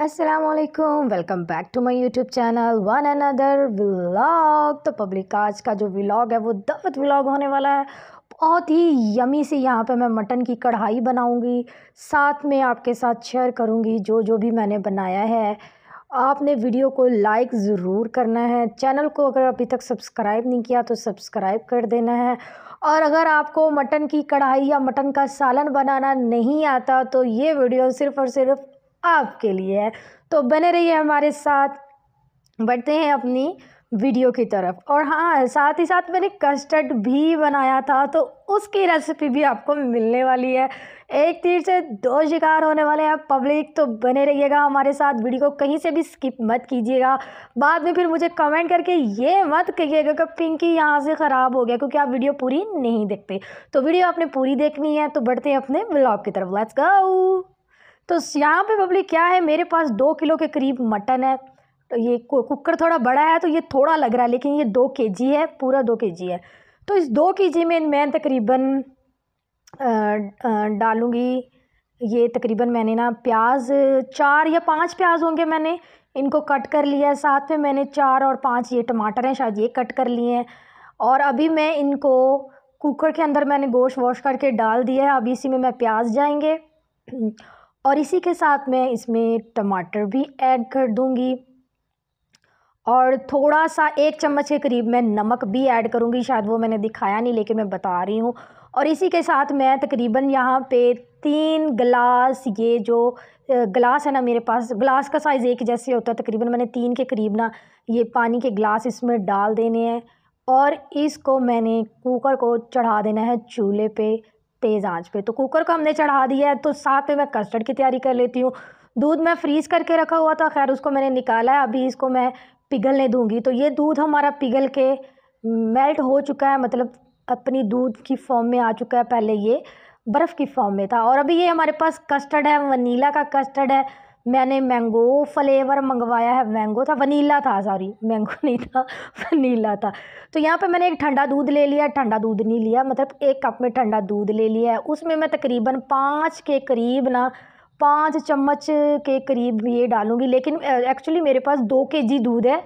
Aslam welcome back to my YouTube channel one another vlog तो public आज का जो व्लाग है वो दावत व्लाग होने वाला है बहुत ही यमी से यहाँ पे मैं मटन की कढ़ाई बनाऊँगी साथ में आपके साथ शेयर करूँगी जो जो भी मैंने बनाया है आपने वीडियो को लाइक ज़रूर करना है चैनल को अगर अभी तक सब्सक्राइब नहीं किया तो सब्सक्राइब कर देना है और अगर आपको मटन की कढ़ाई या मटन का सालन बनाना नहीं आता तो ये वीडियो सिर्फ़ और सिर्फ़ आपके लिए है तो बने रहिए हमारे साथ बढ़ते हैं अपनी वीडियो की तरफ और हाँ साथ ही साथ मैंने कस्टर्ड भी बनाया था तो उसकी रेसिपी भी आपको मिलने वाली है एक तीर से दो शिकार होने वाले हैं पब्लिक तो बने रहिएगा हमारे साथ वीडियो को कहीं से भी स्किप मत कीजिएगा बाद में फिर मुझे कमेंट करके ये मत कहिएगा कि पिंकी यहाँ से ख़राब हो गया क्योंकि आप वीडियो पूरी नहीं देखते तो वीडियो आपने पूरी देखनी है तो बढ़ते हैं अपने ब्लॉग की तरफ लेट्स गो तो यहाँ पे बबली क्या है मेरे पास दो किलो के करीब मटन है तो ये कुकर थोड़ा बड़ा है तो ये थोड़ा लग रहा है लेकिन ये दो के जी है पूरा दो के जी है तो इस दो के जी में मैं तकरीबन डालूँगी ये तकरीबन मैंने ना प्याज चार या पांच प्याज होंगे मैंने इनको कट कर लिया है साथ में मैंने चार और पांच ये टमाटर हैं शायद ये कट कर लिए हैं और अभी मैं इनको कुकर के अंदर मैंने गोश्त वॉश करके डाल दिया है अभी इसी में मैं प्याज जाएंगे और इसी के साथ मैं इसमें टमाटर भी ऐड कर दूँगी और थोड़ा सा एक चम्मच के करीब मैं नमक भी ऐड करूँगी शायद वो मैंने दिखाया नहीं लेकिन मैं बता रही हूँ और इसी के साथ मैं तकरीबन यहाँ पे तीन गिलास ये जो गिलास है ना मेरे पास गिलास का साइज़ एक जैसे होता है तकरीबन मैंने तीन के करीब ना ये पानी के गिलास इसमें डाल देने हैं और इसको मैंने कुकर को चढ़ा देना है चूल्हे पे तेज़ आंच पे तो कुकर को हमने चढ़ा दिया है तो साथ में मैं कस्टर्ड की तैयारी कर लेती हूँ दूध मैं फ्रीज़ करके रखा हुआ था खैर उसको मैंने निकाला है अभी इसको मैं पिघलने दूँगी तो ये दूध हमारा पिघल के मेल्ट हो चुका है मतलब अपनी दूध की फॉर्म में आ चुका है पहले ये बर्फ़ की फॉर्म में था और अभी ये हमारे पास कस्टर्ड है वनीला का कस्टर्ड है मैंने मैंगो फ्लेवर मंगवाया है मैंगो था वनीला था सॉरी मैंगो नहीं था वनीला था तो यहाँ पे मैंने एक ठंडा दूध ले लिया ठंडा दूध नहीं लिया मतलब एक कप में ठंडा दूध ले लिया है उसमें मैं तकरीबन पाँच के करीब ना पाँच चम्मच के करीब ये डालूँगी लेकिन एक्चुअली मेरे पास दो के जी दूध है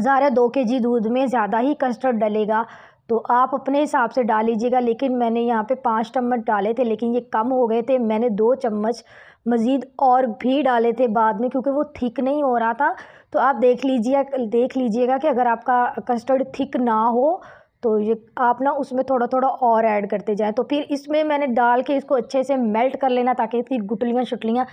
ज़्यादा दो के जी दूध में ज़्यादा ही कस्टर्ड डलेगा तो आप अपने हिसाब से डाल लीजिएगा लेकिन मैंने यहाँ पे पाँच चम्मच डाले थे लेकिन ये कम हो गए थे मैंने दो चम्मच मज़ीद और भी डाले थे बाद में क्योंकि वो थिक नहीं हो रहा था तो आप देख लीजिए देख लीजिएगा कि अगर आपका कस्टर्ड थिक ना हो तो ये आप ना उसमें थोड़ा थोड़ा और ऐड करते जाएँ तो फिर इसमें मैंने डाल के इसको अच्छे से मेल्ट कर लेना ताकि इसकी गुटलियाँ शुटलियाँ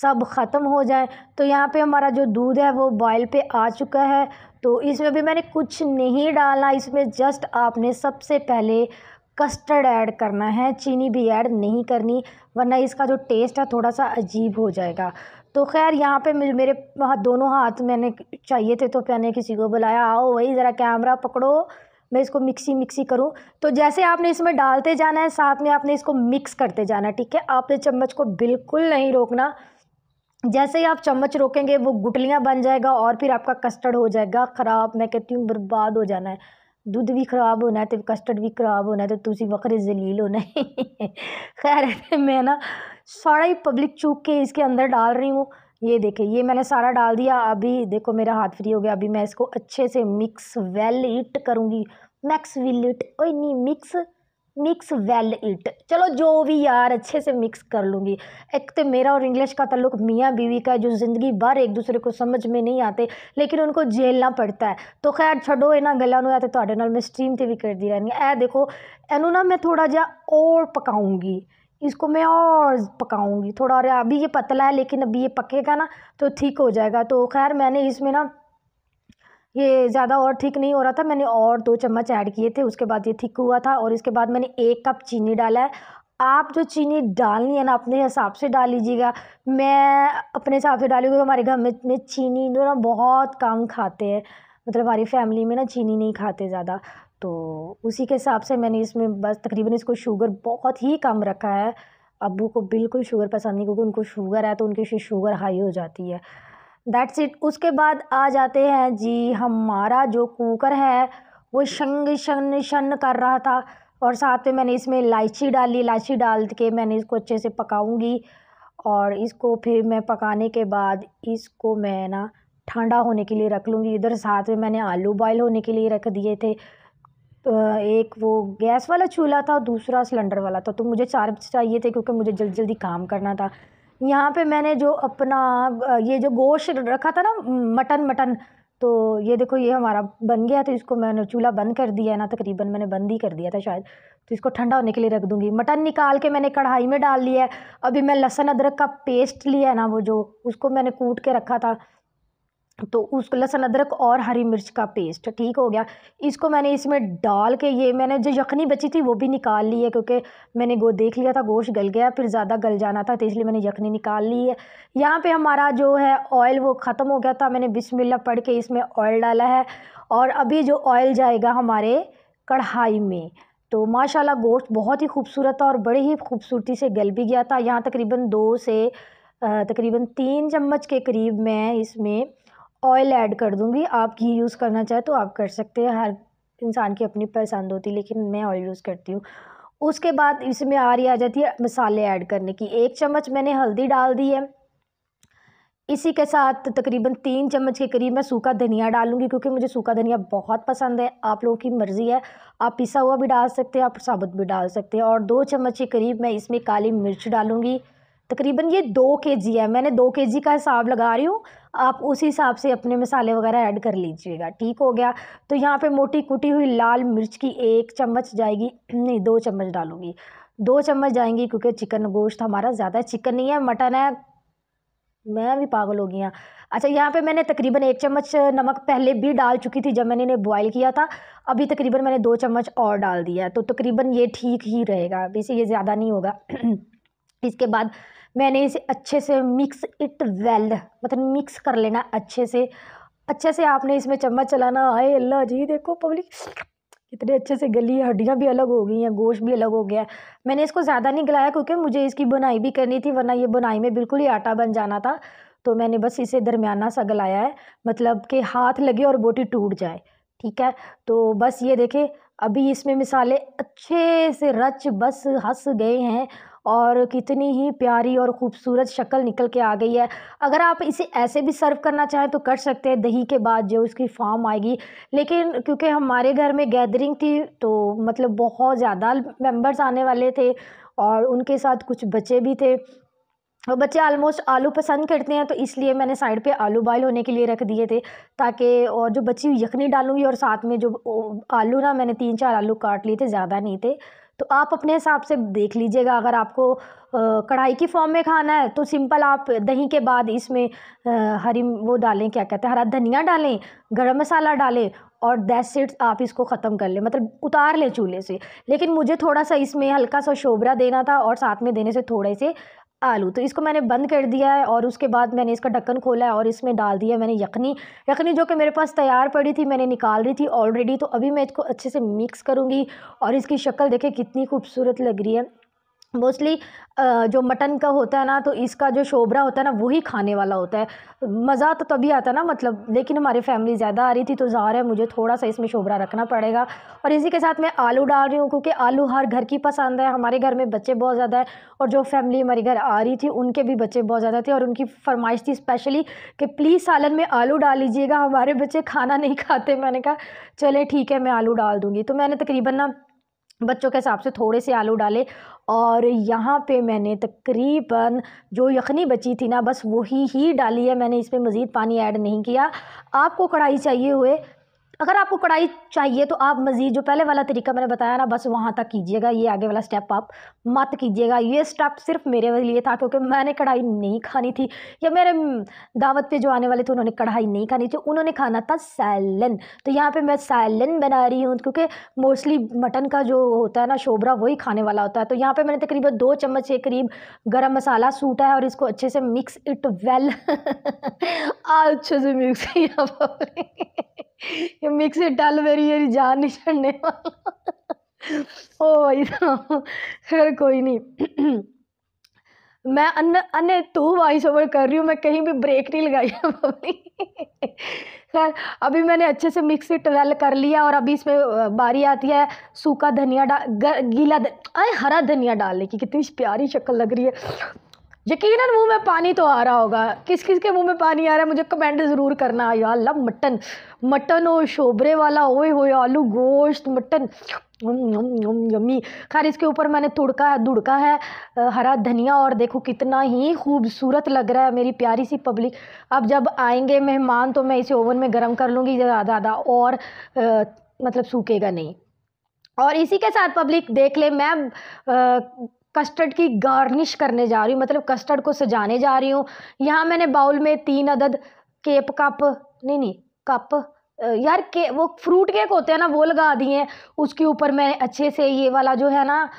सब ख़त्म हो जाए तो यहाँ पे हमारा जो दूध है वो बॉयल पे आ चुका है तो इसमें भी मैंने कुछ नहीं डाला इसमें जस्ट आपने सबसे पहले कस्टर्ड ऐड करना है चीनी भी ऐड नहीं करनी वरना इसका जो टेस्ट है थोड़ा सा अजीब हो जाएगा तो खैर यहाँ पे मेरे दोनों हाथ मैंने चाहिए थे तो मैंने किसी को बुलाया आओ वही ज़रा कैमरा पकड़ो मैं इसको मिक्सी मिक्सी करूँ तो जैसे आपने इसमें डालते जाना है साथ में आपने इसको मिक्स करते जाना है ठीक है आपने चम्मच को बिल्कुल नहीं रोकना जैसे ही आप चम्मच रोकेंगे वो गुटलियाँ बन जाएगा और फिर आपका कस्टर्ड हो जाएगा ख़राब मैं कहती हूँ बर्बाद हो जाना है दुध भी ख़राब होना है तो कस्टर्ड भी खराब होना है तो तुम वक्रे जलील होना है खैर मैं ना सारा ही पब्लिक चूक के इसके अंदर डाल रही हूँ ये देखे ये मैंने सारा डाल दिया अभी देखो मेरा हाथ फ्री हो गया अभी मैं इसको अच्छे से मिक्स वेल इट करूँगी मैक्स विल इट ओ नहीं मिक्स मिक्स वेल इट चलो जो भी यार अच्छे से मिक्स कर लूँगी एक तो मेरा और इंग्लिश का तल्लुक मियाँ बीवी का है जो ज़िंदगी भर एक दूसरे को समझ में नहीं आते लेकिन उनको झेलना पड़ता है तो खैर छोड़ो ਇਹਨਾਂ गलों में तो थोड़े ਤੁਹਾਡੇ मैं स्ट्रीम ਸਟ੍ਰੀਮ भी कर दी ਰਹਿਣੀ ਇਹ ਦੇਖੋ ਇਹਨੂੰ ਨਾ ਮੈਂ और पकाऊँगी इसको मैं और पकाऊंगी थोड़ा और अभी ये पतला है लेकिन अभी ये पकेगा ना तो ठीक हो जाएगा तो खैर मैंने इसमें ना ये ज़्यादा और ठीक नहीं हो रहा था मैंने और दो चम्मच ऐड किए थे उसके बाद ये ठीक हुआ था और इसके बाद मैंने एक कप चीनी डाला है आप जो चीनी डालनी है ना अपने हिसाब से डाल लीजिएगा मैं अपने हिसाब से डाली क्योंकि हमारे घर में, में चीनी जो तो ना बहुत कम खाते हैं मतलब हमारी फैमिली में ना चीनी नहीं खाते ज़्यादा तो उसी के हिसाब से मैंने इसमें बस तकरीबन इसको शुगर बहुत ही कम रखा है अबू को बिल्कुल शुगर पसंद नहीं क्योंकि उनको शुगर है तो उनकी शुगर हाई हो जाती है दैट्स इट उसके बाद आ जाते हैं जी हमारा जो कुकर है वो शंग शन शन कर रहा था और साथ में मैंने इसमें इलायची डाली इलायची डाल के मैंने इसको अच्छे से पकाऊंगी और इसको फिर मैं पकाने के बाद इसको मैं ना ठंडा होने के लिए रख लूँगी इधर साथ में मैंने आलू बॉयल होने के लिए रख दिए थे तो एक वो गैस वाला चूल्हा था और दूसरा सिलेंडर वाला था तो मुझे चार चाहिए थे क्योंकि मुझे जल्दी जल्दी काम करना था यहाँ पे मैंने जो अपना ये जो गोश्त रखा था ना मटन मटन तो ये देखो ये हमारा बन गया तो इसको मैंने चूल्हा बंद कर दिया है ना तकरीबन मैंने बंद ही कर दिया था शायद तो इसको ठंडा होने के लिए रख दूँगी मटन निकाल के मैंने कढ़ाई में डाल लिया है अभी मैं लहसुन अदरक का पेस्ट लिया है ना वो जो उसको मैंने कूट के रखा था तो उस लहसुन अदरक और हरी मिर्च का पेस्ट ठीक हो गया इसको मैंने इसमें डाल के ये मैंने जो यखनी बची थी वो भी निकाल ली है क्योंकि मैंने गो देख लिया था गोश्त गल गया फिर ज़्यादा गल जाना था तो इसलिए मैंने यखनी निकाल ली है यहाँ पे हमारा जो है ऑयल वो ख़त्म हो गया था मैंने बिस्मिल्लाह पढ़ के इसमें ऑयल डाला है और अभी जो ऑयल जाएगा हमारे कढ़ाई में तो माशाल्लाह गोश्त बहुत ही खूबसूरत था और बड़ी ही खूबसूरती से गल भी गया था यहाँ तकरीबन दो से तकरीबन तीन चम्मच के करीब मैं इसमें ऑयल ऐड कर दूँगी आप घी यूज़ करना चाहे तो आप कर सकते हैं हर इंसान की अपनी पसंद होती है लेकिन मैं ऑयल यूज़ करती हूँ उसके बाद इसमें आ रही आ जाती है मसाले ऐड करने की एक चम्मच मैंने हल्दी डाल दी है इसी के साथ तकरीबन तीन चम्मच के करीब मैं सूखा धनिया डालूंगी क्योंकि मुझे सूखा धनिया बहुत पसंद है आप लोगों की मर्ज़ी है आप पिसा हुआ भी डाल सकते हैं आप साबुत भी डाल सकते हैं और दो चम्मच के करीब मैं इसमें काली मिर्च डालूंगी तकरीबन ये दो के जी है मैंने दो के जी का हिसाब लगा रही हूँ आप उस हिसाब से अपने मसाले वगैरह ऐड कर लीजिएगा ठीक हो गया तो यहाँ पे मोटी कुटी हुई लाल मिर्च की एक चम्मच जाएगी नहीं दो चम्मच डालूंगी दो चम्मच जाएंगी क्योंकि चिकन गोश्त हमारा ज़्यादा चिकन नहीं है मटन है मैं भी पागल हो गई अच्छा यहाँ पे मैंने तकरीबन एक चम्मच नमक पहले भी डाल चुकी थी जब मैंने इन्हें बॉईल किया था अभी तकरीबन मैंने दो चम्मच और डाल दिया है तो तकरीबन ये ठीक ही रहेगा वैसे ये ज़्यादा नहीं होगा इसके बाद मैंने इसे अच्छे से मिक्स इट वेल मतलब मिक्स कर लेना अच्छे से अच्छे से आपने इसमें चम्मच चलाना आए अल्लाह जी देखो पब्लिक इतने अच्छे से गली हड्डियाँ भी अलग हो गई हैं गोश्त भी अलग हो गया है मैंने इसको ज़्यादा नहीं गलाया क्योंकि मुझे इसकी बुनाई भी करनी थी वरना ये बुनाई में बिल्कुल ही आटा बन जाना था तो मैंने बस इसे दरमियाना सा गलाया है मतलब कि हाथ लगे और बोटी टूट जाए ठीक है तो बस ये देखें अभी इसमें मिसाले अच्छे से रच बस हंस गए हैं और कितनी ही प्यारी और ख़ूबसूरत शक्ल निकल के आ गई है अगर आप इसे ऐसे भी सर्व करना चाहें तो कर सकते हैं दही के बाद जो उसकी फॉर्म आएगी लेकिन क्योंकि हमारे घर में गैदरिंग थी तो मतलब बहुत ज़्यादा मेम्बर्स आने वाले थे और उनके साथ कुछ बच्चे भी थे और बच्चे आलमोस्ट आलू पसंद करते हैं तो इसलिए मैंने साइड पे आलू बॉयल होने के लिए रख दिए थे ताकि और जो बची हुई यखनी डालूंगी और साथ में जो आलू ना मैंने तीन चार आलू काट लिए थे ज़्यादा नहीं थे तो आप अपने हिसाब से देख लीजिएगा अगर आपको कढ़ाई की फॉर्म में खाना है तो सिंपल आप दही के बाद इसमें हरी वो डालें क्या कहते हैं हरा धनिया डालें गरम मसाला डालें और दैट्स इट आप इसको ख़त्म कर लें मतलब उतार लें चूल्हे से लेकिन मुझे थोड़ा सा इसमें हल्का सा शोबरा देना था और साथ में देने से थोड़े से आलू तो इसको मैंने बंद कर दिया है और उसके बाद मैंने इसका ढक्कन खोला है और इसमें डाल दिया मैंने यखनी यखनी जो कि मेरे पास तैयार पड़ी थी मैंने निकाल रही थी ऑलरेडी तो अभी मैं इसको अच्छे से मिक्स करूँगी और इसकी शक्ल देखें कितनी खूबसूरत लग रही है मोस्टली जो मटन का होता है ना तो इसका जो शोबरा होता है ना वही खाने वाला होता है मज़ा तो तभी आता ना मतलब लेकिन हमारी फैमिली ज़्यादा आ रही थी तो ज़ाहिर है मुझे थोड़ा सा इसमें शोबरा रखना पड़ेगा और इसी के साथ मैं आलू डाल रही हूँ क्योंकि आलू हर घर की पसंद है हमारे घर में बच्चे बहुत ज़्यादा है और जो फैमिली हमारे घर आ रही थी उनके भी बच्चे बहुत ज़्यादा थे और उनकी फरमाइश थी स्पेशली कि प्लीज़ सालन में आलू डाल लीजिएगा हमारे बच्चे खाना नहीं खाते मैंने कहा चले ठीक है मैं आलू डाल दूँगी तो मैंने तकरीबन ना बच्चों के हिसाब से थोड़े से आलू डाले और यहाँ पे मैंने तकरीबन जो यखनी बची थी ना बस वही ही डाली है मैंने इसमें मज़ीद पानी ऐड नहीं किया आपको कढ़ाई चाहिए हुए अगर आपको कढ़ाई चाहिए तो आप मज़ीद जो पहले वाला तरीका मैंने बताया ना बस वहाँ तक कीजिएगा ये आगे वाला स्टेप आप मत कीजिएगा ये स्टेप सिर्फ मेरे लिए था क्योंकि मैंने कढ़ाई नहीं खानी थी या मेरे दावत पे जो आने वाले थे उन्होंने कढ़ाई नहीं खानी थी उन्होंने खाना था सैलन तो यहाँ पर मैं सैलन बना रही हूँ क्योंकि मोस्टली मटन का जो होता है ना शोबरा वही खाने वाला होता है तो यहाँ पर मैंने तकरीबन दो चम्मच के करीब गर्म मसाला सूटा है और इसको अच्छे से मिक्स इट वेल अच्छे से मिक्स ये मिक्स डल मेरी मेरी जान नहीं छड़ने ओ भाई खैर कोई नहीं मैं अन्य अन्य तो वॉइस ओवर कर रही हूँ मैं कहीं भी ब्रेक नहीं लगाई खैर अभी मैंने अच्छे से मिक्सी ट्वेल कर लिया और अभी इसमें बारी आती है सूखा धनिया डाल गीला अरे हरा धनिया डालने की कितनी प्यारी शक्ल लग रही है यकीनन मुंह में पानी तो आ रहा होगा किस किस के मुंह में पानी आ रहा है मुझे कमेंट ज़रूर करना यार लव मटन मटन हो शोबरे वाला ओए हो आलू गोश्त मटन यम्मी खैर इसके ऊपर मैंने तुड़का है दुड़का है हरा धनिया और देखो कितना ही खूबसूरत लग रहा है मेरी प्यारी सी पब्लिक अब जब आएंगे मेहमान तो मैं इसे ओवन में गर्म कर लूँगी ज़्यादा ज़्यादा और आ, मतलब सूखेगा नहीं और इसी के साथ पब्लिक देख ले मैं आ, कस्टर्ड की गार्निश करने जा रही हूँ मतलब कस्टर्ड को सजाने जा रही हूँ यहाँ मैंने बाउल में तीन अदद केप कप नहीं नहीं कप यार के वो फ्रूट केक होते हैं ना वो लगा दिए हैं उसके ऊपर मैंने अच्छे से ये वाला जो है ना आ,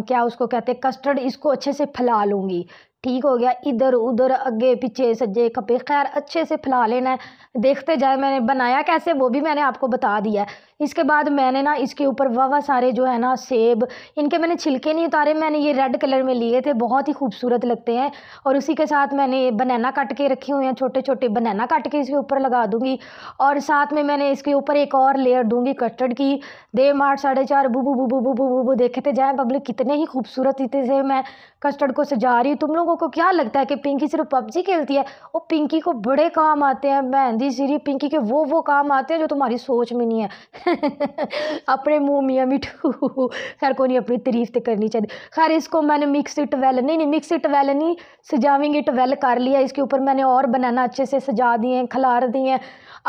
क्या उसको कहते हैं कस्टर्ड इसको अच्छे से फैला लूँगी ठीक हो गया इधर उधर अगे पीछे सज्जे खपे खैर अच्छे से फैला लेना है देखते जाए मैंने बनाया कैसे वो भी मैंने आपको बता दिया है इसके बाद मैंने ना इसके ऊपर वाह सारे जो है ना सेब इनके मैंने छिलके नहीं उतारे मैंने ये रेड कलर में लिए थे बहुत ही खूबसूरत लगते हैं और उसी के साथ मैंने ये बनाना काट के रखे हुए हैं छोटे छोटे बनाना काट के इसके ऊपर लगा दूँगी और साथ में मैंने इसके ऊपर एक और लेयर दूँगी कस्टर्ड की दे मार्च साढ़े चार बुबू बुबू बुबू बुबू देखते जाए पब्लिक कितने ही खूबसूरत से मैं कस्टर्ड को सजा रही हूँ तुम लोग लोगों को क्या लगता है कि पिंकी सिर्फ पबजी खेलती है वो पिंकी को बड़े काम आते हैं मेहंदी सीरी पिंकी के वो वो काम आते हैं जो तुम्हारी सोच में नहीं है अपने मुँह मियाँ मिठू खैर को नहीं अपनी तारीफ तो करनी चाहिए खैर इसको मैंने मिक्स टवेल नहीं नहीं मिक्स टवेल नहीं सजावेंगे टवेल कर लिया इसके ऊपर मैंने और बनाना अच्छे से सजा दिए हैं खिलार दिए हैं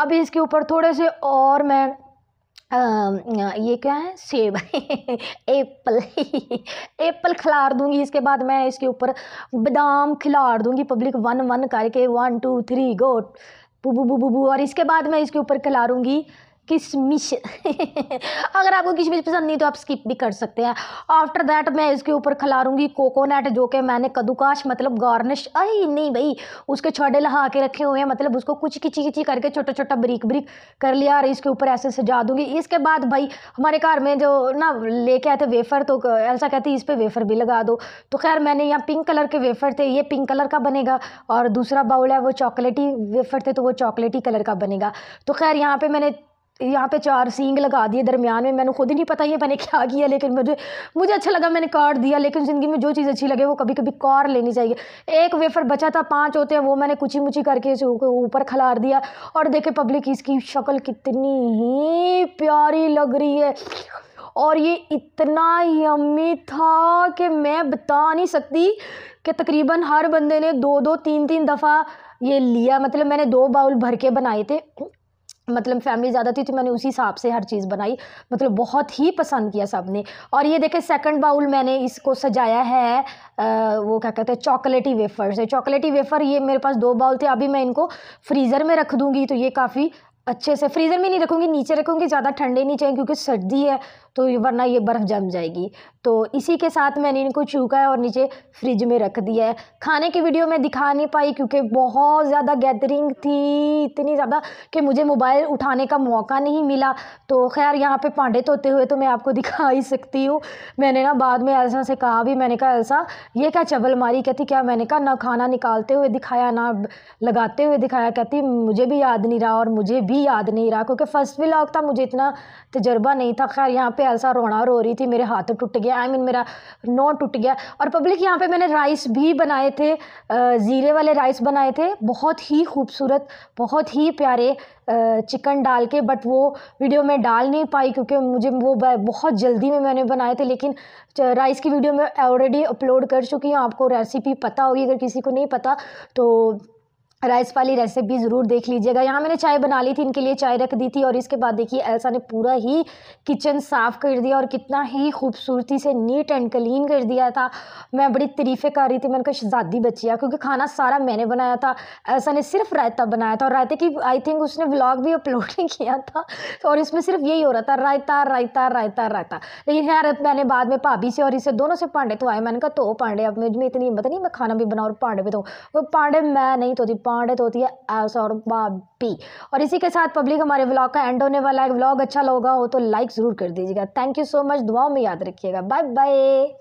अभी इसके ऊपर थोड़े से और मैं ये क्या है सेब एप्पल एप्पल खिलाड़ दूंगी इसके बाद मैं इसके ऊपर बादाम खिलाड़ दूंगी पब्लिक वन वन करके वन टू थ्री गो बुबू बुबू और इसके बाद मैं इसके ऊपर खिलाड़ूंगी किशमिश अगर आपको किशमिश पसंद नहीं तो आप स्किप भी कर सकते हैं आफ्टर दैट मैं इसके ऊपर खिलाूँगी कोकोनट जो कि मैंने कदूकाश मतलब गार्निश आई नहीं भाई उसके छोटे लहा के रखे हुए हैं मतलब उसको कुछ खिची खिची करके छोटा छोटा ब्रिक ब्रिक कर लिया और इसके ऊपर ऐसे सजा दूंगी इसके बाद भाई हमारे घर में जो ना लेके आए थे वेफर तो ऐसा कहते इस पर वेफर भी लगा दो तो खैर मैंने यहाँ पिंक कलर के वेफर थे ये पिंक कलर का बनेगा और दूसरा बाउल है वो चॉकलेटी वेफर थे तो वो चॉकलेटी कलर का बनेगा तो खैर यहाँ पे मैंने यहाँ पे चार सींग लगा दिए दरमियान में मैंने खुद ही नहीं पता ये मैंने क्या किया लेकिन मुझे मुझे अच्छा लगा मैंने कार्ड दिया लेकिन ज़िंदगी में जो चीज़ अच्छी लगे वो कभी कभी कार लेनी चाहिए एक वेफर बचा था पाँच होते हैं वो मैंने कुची मुची करके ऊपर खलार दिया और देखे पब्लिक इसकी शक्ल कितनी ही प्यारी लग रही है और ये इतना यमी था कि मैं बता नहीं सकती कि तकरीबन हर बंदे ने दो दो तीन तीन दफ़ा ये लिया मतलब मैंने दो बाउल भर के बनाए थे मतलब फैमिली ज़्यादा थी तो मैंने उसी हिसाब से हर चीज़ बनाई मतलब बहुत ही पसंद किया सब ने और ये देखें सेकंड बाउल मैंने इसको सजाया है आ, वो क्या कहते हैं चॉकलेटी वेफ़र से चॉकलेटी वेफ़र ये मेरे पास दो बाउल थे अभी मैं इनको फ्रीज़र में रख दूँगी तो ये काफ़ी अच्छे से फ्रीज़र में नहीं रखूँगी नीचे रखूँगी ज़्यादा ठंडे नहीं चाहिए क्योंकि सर्दी है तो वरना ये बर्फ़ जम जाएगी तो इसी के साथ मैंने इनको चूका है और नीचे फ्रिज में रख दिया है खाने की वीडियो मैं दिखा नहीं पाई क्योंकि बहुत ज़्यादा गैदरिंग थी इतनी ज़्यादा कि मुझे मोबाइल उठाने का मौका नहीं मिला तो खैर यहाँ पे पांडे धोते हुए तो मैं आपको दिखा ही सकती हूँ मैंने ना बाद में ऐसा से कहा भी मैंने कहा ऐसा ये क्या चबल मारी कहती क्या मैंने कहा ना खाना निकालते हुए दिखाया ना लगाते हुए दिखाया कहती मुझे भी याद नहीं रहा और मुझे भी याद नहीं रहा क्योंकि फ़र्स्ट व्लाग था मुझे इतना तजर्बा नहीं था खैर यहाँ पर पे ऐसा रोना रो रही थी मेरे हाथ टूट गया आई I मीन mean, मेरा नो टूट गया और पब्लिक यहाँ पे मैंने राइस भी बनाए थे ज़ीरे वाले राइस बनाए थे बहुत ही खूबसूरत बहुत ही प्यारे चिकन डाल के बट वो वीडियो में डाल नहीं पाई क्योंकि मुझे वो बहुत जल्दी में मैंने बनाए थे लेकिन राइस की वीडियो मैं ऑलरेडी अपलोड कर चुकी हूँ आपको रेसिपी पता होगी अगर किसी को नहीं पता तो राइस वाली रेसिपी ज़रूर देख लीजिएगा यहाँ मैंने चाय बना ली थी इनके लिए चाय रख दी थी और इसके बाद देखिए ऐसा ने पूरा ही किचन साफ़ कर दिया और कितना ही खूबसूरती से नीट एंड क्लीन कर दिया था मैं बड़ी तरीफ़े कर रही थी मैंने कहा शहजादी बचिया क्योंकि खाना सारा मैंने बनाया था ऐसा ने सिर्फ रायता बनाया था और रायते की आई थिंक उसने ब्लॉग भी अपलोड नहीं किया था और इसमें सिर्फ यही हो रहा था रायता रायता रायता रायता लेकिन यार मैंने बाद में भाभी से और इसे दोनों से पांडे तो आए मैंने कहा तो पांडे अब मुझ में इतनी हिम्मत नहीं मैं खाना भी बनाऊँ और पांडे भी दूँ तो, वो पांडे मैं नहीं तो कॉन्डेट तो होती है एसोरबा बी और इसी के साथ पब्लिक हमारे व्लॉग का एंड होने वाला है व्लॉग अच्छा लगा हो तो लाइक ज़रूर कर दीजिएगा थैंक यू सो मच दुआओं में याद रखिएगा बाय बाय